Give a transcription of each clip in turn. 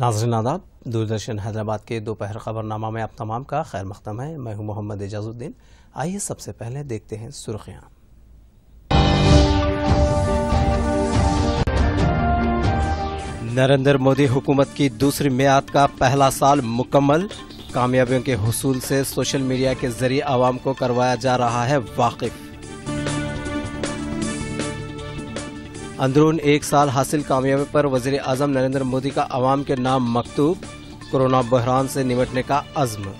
नाजरन आदाब दूरदर्शन हैदराबाद के दोपहर खबरनामा में आप तमाम का खैर मकदम है मैं हूं मोहम्मद एजाजुद्दीन आइए सबसे पहले देखते हैं सुर्खियाँ नरेंद्र मोदी हुकूमत की दूसरी मियाद का पहला साल मुकम्मल कामयाबियों के हसूल से सोशल मीडिया के जरिए आवाम को करवाया जा रहा है वाकिफ़ अंदरून एक साल हासिल कामयाबी पर वजीर अजम नरेंद्र मोदी का आवाम के नाम मकतूब कोरोना बहरान से निपटने का अज़्म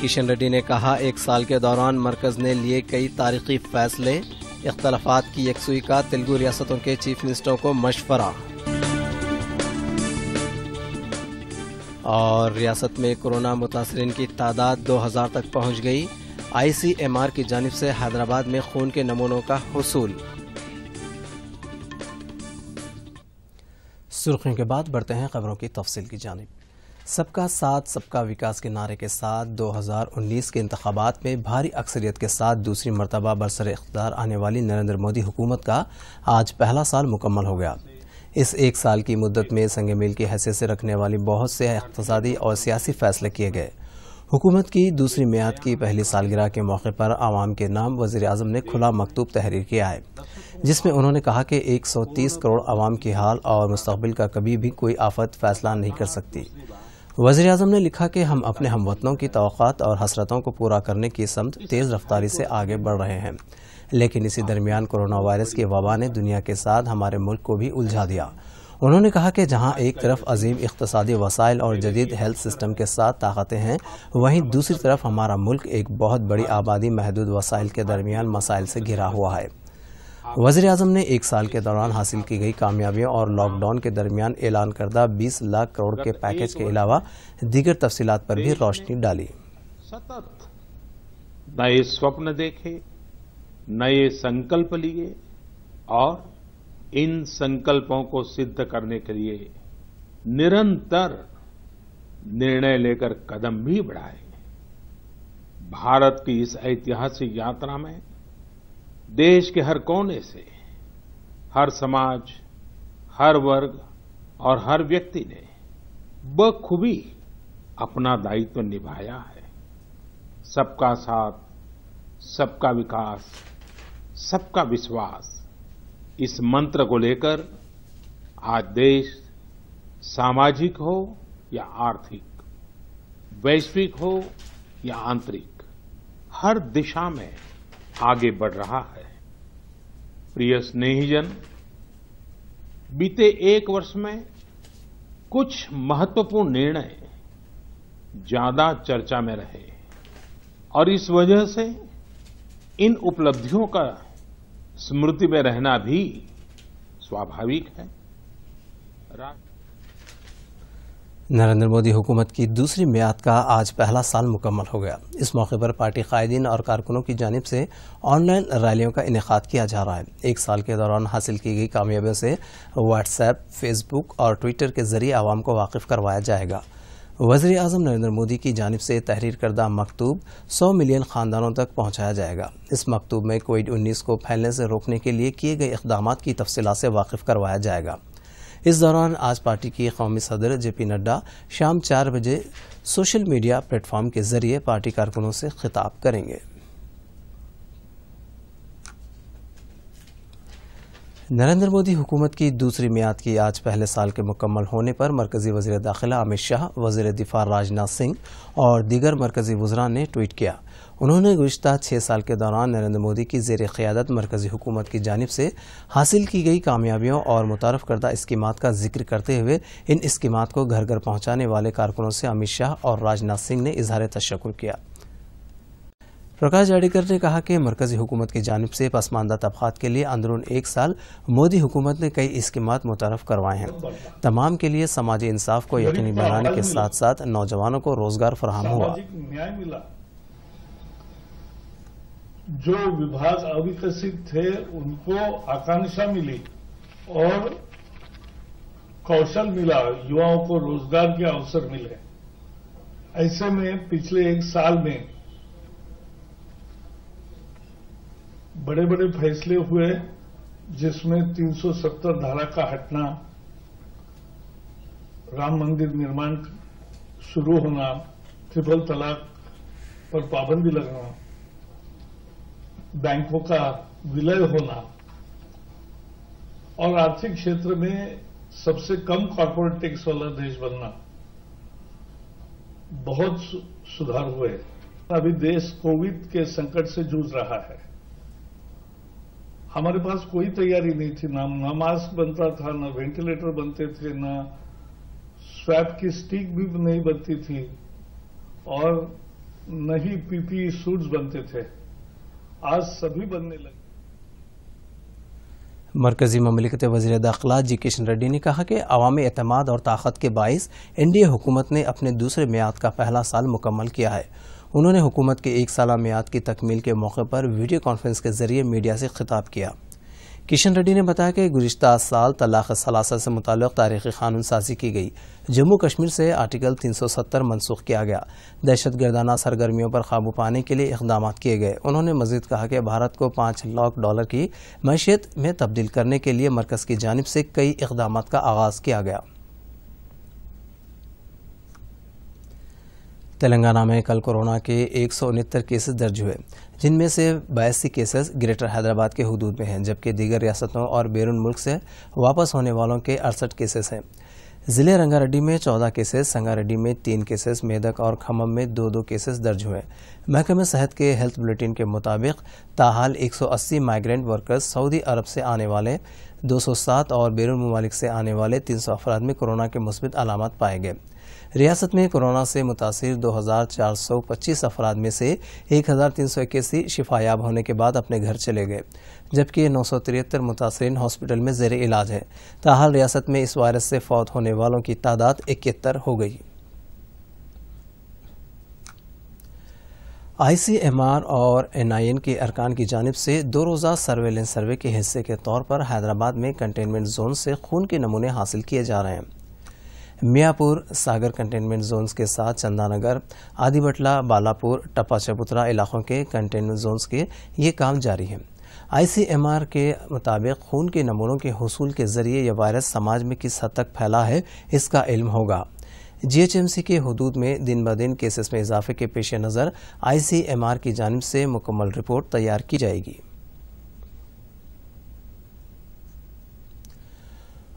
किशन रेड्डी ने कहा एक साल के दौरान मरकज ने लिए कई तारीखी फैसले इख्तलाफात की यकसुई का तेलुगु रियासतों के चीफ मिनिस्टरों को मशवरा और रियासत में कोरोना मुतासरीन की तादाद 2000 तक पहुंच गई आईसीएमआर की जानब से हैदराबाद में खून के नमूनों का हसूल सुर्खियों के बाद बढ़ते हैं खबरों की तफसील की जानब सबका साथ सबका विकास के नारे के साथ 2019 के इंतबात में भारी अक्सरियत के साथ दूसरी मरतबा बरसर इकदार आने वाली नरेंद्र मोदी हुकूमत का आज पहला साल मुकम्मल हो गया इस एक साल की मुद्दत में संग मील की हैसियत से रखने वाले बहुत से इकतदी और सियासी फैसले किए गए हुकूमत की दूसरी मियाद की पहली सालगिरह के मौके पर आवाम के नाम वजीर अजम ने खुला मकतूब तहरीर किया है जिसमें उन्होंने कहा कि 130 करोड़ आवाम की हाल और मुस्तबिल का कभी भी कोई आफत फैसला नहीं कर सकती वजी अजम ने लिखा कि हम अपने हम वतनों की तो और हसरतों को पूरा करने की समत तेज़ रफ्तारी से आगे बढ़ रहे हैं लेकिन इसी दरमियान कोरोना वायरस की वबा ने दुनिया के साथ हमारे मुल्क को भी उलझा दिया उन्होंने कहा कि जहां एक तरफ अजीम इकतदी वसाइल और जदीद हेल्थ सिस्टम के साथ ताकतें हैं वहीं दूसरी तरफ हमारा मुल्क एक बहुत बड़ी आबादी महदूद वसाइल के दरमियान मसाइल से घिरा हुआ है वजी अजम ने एक साल के दौरान हासिल की गई कामयाबियों और लॉकडाउन के दरमियान ऐलान करदा बीस लाख करोड़ के पैकेज के अलावा दीगर तफसीत पर भी रोशनी डाली सतत नए स्वप्न देखे नए संकल्प लिए और इन संकल्पों को सिद्ध करने के लिए निरंतर निर्णय लेकर कदम भी बढ़ाए भारत की इस ऐतिहासिक यात्रा में देश के हर कोने से हर समाज हर वर्ग और हर व्यक्ति ने बखूबी अपना दायित्व निभाया है सबका साथ सबका विकास सबका विश्वास इस मंत्र को लेकर आज देश सामाजिक हो या आर्थिक वैश्विक हो या आंतरिक हर दिशा में आगे बढ़ रहा है प्रिय स्नेहीजन बीते एक वर्ष में कुछ महत्वपूर्ण निर्णय ज्यादा चर्चा में रहे और इस वजह से इन उपलब्धियों का स्मृति में रहना भी स्वाभाविक है नरेंद्र मोदी हुकूमत की दूसरी मियाद का आज पहला साल मुकम्मल हो गया इस मौके पर पार्टी कायदीन और कारकुनों की जानब से ऑनलाइन रैलियों का इनका किया जा रहा है एक साल के दौरान हासिल की गई कामयाबियों से व्हाट्सएप फेसबुक और ट्विटर के जरिए आवाम को वाकिफ करवाया जाएगा वजी अजम नरेंद्र मोदी की जानब से तहरीर करदा मकतूब 100 मिलियन खानदानों तक पहुँचाया जाएगा इस मकतूब में कोविड उन्नीस को फैलने से रोकने के लिए किए गए इकदाम की तफसला से वाकिफ करवाया जाएगा इस दौरान आज पार्टी की कौमी सदर जे पी नड्डा शाम चार बजे सोशल मीडिया प्लेटफॉर्म के जरिए पार्टी कारकुनों से खिताब करेंगे नरेंद्र मोदी हुकूमत की दूसरी मियाद की आज पहले साल के मुकम्मल होने पर मरकज़ी वजी दाखिला अमित शाह वजी दिफा राजनाथ सिंह और दीगर मरकज़ी वजरा ने ट्वीट किया उन्होंने गुज्त छः साल के दौरान नरेंद्र मोदी की जेर क़्यादत मरकज़ी हुकूमत की जानब से हासिल की गई कामयाबियों और मुतारफ़ करदा इसकीम का जिक्र करते हुए इन इस्कीम को घर घर पहुँचाने वाले कारकुनों से अमित शाह और राजनाथ सिंह ने इजहार तशक् किया प्रकाश जावड़ेकर ने कहा कि मरकजी हुकूमत की जानब से पसमानदा तबकात के लिए अंदरून एक साल मोदी हुकूमत ने कई स्कीम मुतारफ करवाए हैं तमाम के लिए समाजी इंसाफ को यकीनी बनाने के साथ साथ नौजवानों को रोजगार फराहम हुआ जो विभाग अविकसित थे उनको आकांक्षा मिली और कौशल मिला युवाओं को रोजगार के अवसर मिले ऐसे में पिछले एक साल में बड़े बड़े फैसले हुए जिसमें 370 धारा का हटना राम मंदिर निर्माण शुरू होना ट्रिपल तलाक पर पाबंदी लगना बैंकों का विलय होना और आर्थिक क्षेत्र में सबसे कम कॉरपोरेट टैक्स वाला देश बनना बहुत सुधार हुए अभी देश कोविड के संकट से जूझ रहा है हमारे पास कोई तैयारी नहीं थी ना ना मास्क बनता था ना वेंटिलेटर बनते थे ना स्वैप की स्टिक भी नहीं बनती थी और न ही पीपी सूट्स बनते थे आज सभी बनने लगे मरकजी ममलिकत वजी दाखिला जी किशन रेड्डी ने कहा कि अवामी अतमाद और ताकत के बायस एन डी हुकूमत ने अपने दूसरे म्याद का पहला साल मुकम्मल किया है उन्होंने हुकूमत के एक साल मियाद की तकमील के मौके पर वीडियो कॉन्फ्रेंस के जरिए मीडिया से खिताब किया किशन रेड्डी ने बताया कि गुजशत साल तलाक सलासा से मुतल तारीखी कानून साजी की गई जम्मू कश्मीर से आर्टिकल 370 मनसूख किया गया दहशत गर्दाना सरगर्मियों पर काबू पाने के लिए इकदाम किए गए उन्होंने मजीद कहा कि भारत को पाँच लाख डॉलर की मैशियत में तब्दील करने के लिए मरकज़ की जानब से कई इकदाम का आगाज़ किया गया तेलंगाना में कल कोरोना के एक केसेस दर्ज हुए जिनमें से बयासी केसेस ग्रेटर हैदराबाद के हदूद में हैं जबकि दीगर रियासतों और बैरून मुल्क से वापस होने वालों के अड़सठ केसेस हैं ज़िले रंगारेड्डी में 14 केसेस संगारेड्डी में तीन केसेस मेदक और खमम में दो दो केसेस दर्ज हुए महकमे सेहत के हेल्थ बुलेटिन के मुताबिक ताहाल 180 माइग्रेंट वर्कर्स सऊदी अरब से आने वाले 207 और बैरून ममालिक से आने वाले 300 अफराद में कोरोना के मुस्बित अलामत पाए गए रियासत में कोरोना से मुतासर 2,425 अफराद में से एक शिफायाब होने के बाद अपने घर चले गए जबकि नौ सौ तिहत्तर मुतासरीन हॉस्पिटल में जेर इलाज हैं ताहल रियासत में इस वायरस से फौत होने वालों की तादाद इकहत्तर हो गई आईसीएमआर और एनआईएन के अरकान की जानब से दो रोज़ा सर्वेलेंस सर्वे के हिस्से के तौर पर हैदराबाद में कंटेनमेंट जोन से खून के नमूने हासिल किए जा रहे हैं मियापुर सागर कंटेनमेंट जोन्स के साथ चंदानगर आदिबटला बालापुर टपा चबुतरा इलाकों के कंटेनमेंट जोन्स के ये काम जारी है आईसीएमआर के मुताबिक खून के नमूनों के हसूल के जरिए यह वायरस समाज में किस हद तक फैला है इसका इल्म होगा जीएचएमसी के हदूद में दिन ब दिन केसेस में इजाफे के पेश नज़र आईसीएमआर की जानब से मुकम्मल रिपोर्ट तैयार की जाएगी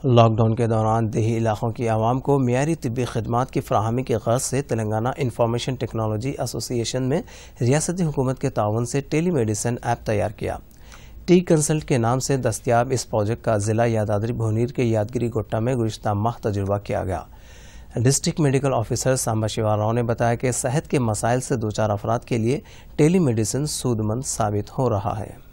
लॉकडाउन के दौरान दही इलाकों की आवाम को मीरी तबी खदमात की फ्राहमी की गर्ज से तेलंगाना इंफॉर्मेशन टेक्नोलॉजी एसोसिएशन में रियासती हुकूमत के ताउन से टेली मेडिसन ऐप तैयार किया टी कंसल्ट के नाम से दस्तियाब इस प्रोजेक्ट का ज़िला यादादरी भुवनीर के यादगिरी गोट्टा में गुज्त माह तजुर्बा किया गया district medical officer Samba Shiva Rao ने बताया कि सेहत के मसाइल से दो चार अफराद के लिए टेली मेडिसिन सूदमंद साबित हो रहा है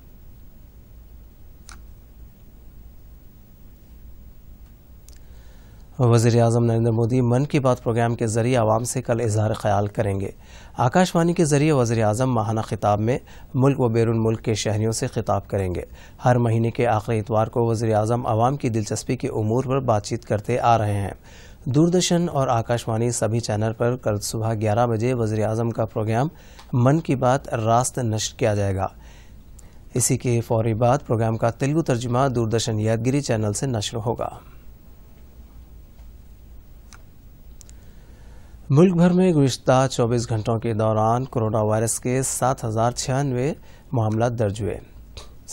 वज़ी अजम नरेंद्र मोदी मन की बात प्रोग्राम के ज़रिए आवाम से कल इजहार ख्याल करेंगे आकाशवाणी के ज़रिए वज़ी अजम माहाना खिताब में मुल्क व बैरून मुल्क के शहरीों से खिताब करेंगे हर महीने के आखिरी इतवार को वज़ी अजम आवाम की दिलचस्पी के अमूर पर बातचीत करते आ रहे हैं दूरदर्शन और आकाशवाणी सभी चैनल पर कल सुबह ग्यारह बजे वज़ी अजम का प्रोग्राम मन की बात रास्त नष्ट किया जाएगा इसी के फौरी बाद प्रोग्राम का तेलुगु तर्जुमा दूरदर्शन यादगिरी चैनल से नशर होगा मुल्क भर में गुज्त 24 घंटों के दौरान कोरोना वायरस के सात हज़ार छियानवे मामला दर्ज हुए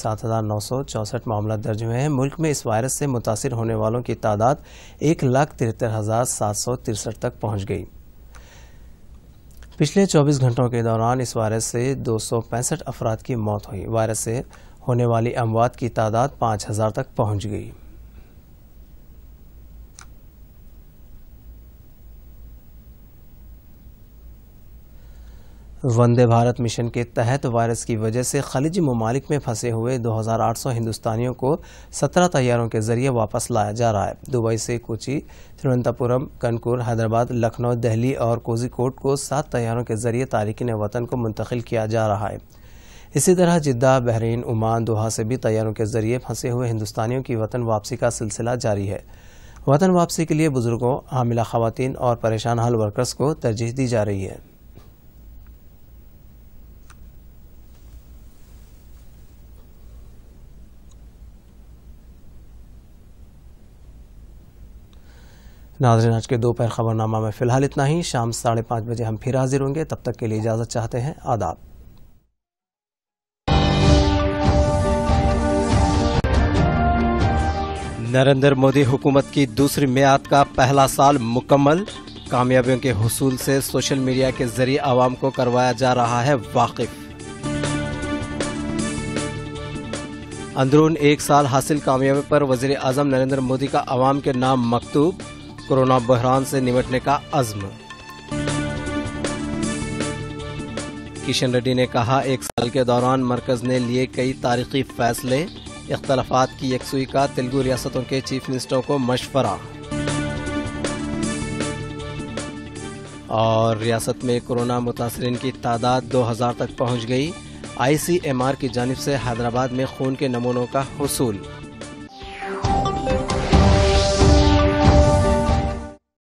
सात हज़ार नौ सौ चौंसठ मामला दर्ज हुए हैं मुल्क में इस वायरस से मुतासर होने वालों की तादाद एक लाख तिहत्तर हज़ार सात सौ तिरसठ तक पहुंच गई पिछले 24 घंटों के दौरान इस वायरस से दो सौ पैंसठ अफराद की मौत हुई वायरस से होने वाली अमवात की तादाद पाँच हज़ार तक पहुंच गई वंदे भारत मिशन के तहत वायरस की वजह से खलीज ममालिक में फंसे हुए 2,800 हिंदुस्तानियों को 17 तैयारों के जरिए वापस लाया जा रहा है दुबई से कोची तिरुवनंतपुरम कनकुर हैदराबाद लखनऊ दिल्ली और कोजिकोट को सात तैयारों के जरिए तारकिन वतन को मुंतकिल किया जा रहा है इसी तरह जिद्दा बहरीन उमान दोहा से भी तैयारों के जरिए फंसे हुए हिंदुस्तानियों की वतन वापसी का सिलसिला जारी है वतन वापसी के लिए बुजुर्गों हामिला खातन और परेशान हाल वर्कर्स को तरजीह दी जा रही है नाजरन आज के दोपहर खबरनामा में फ़िलहाल इतना ही शाम साढ़े पाँच बजे हम फिर हाजिर होंगे तब तक के लिए इजाज़त चाहते हैं आदाब नरेंद्र मोदी हुकूमत की दूसरी मियाद का पहला साल मुकम्मल कामयाबियों के हसूल से सोशल मीडिया के जरिए आवाम को करवाया जा रहा है वाकिफ अंदरून एक साल हासिल कामयाबी पर वजीर अजम नरेंद्र मोदी का आवाम के नाम मकतूब कोरोना बहरान से निपटने का अज़्म किशन रेड्डी ने कहा एक साल के दौरान मरकज ने लिए कई तारीखी फैसले इख्तलाफात की यकसुई का तेलुगु रियासतों के चीफ मिनिस्टरों को मशवरा और रियासत में कोरोना मुतासरीन की तादाद 2000 तक पहुंच गई आईसीएमआर की जानब से हैदराबाद में खून के नमूनों का हसूल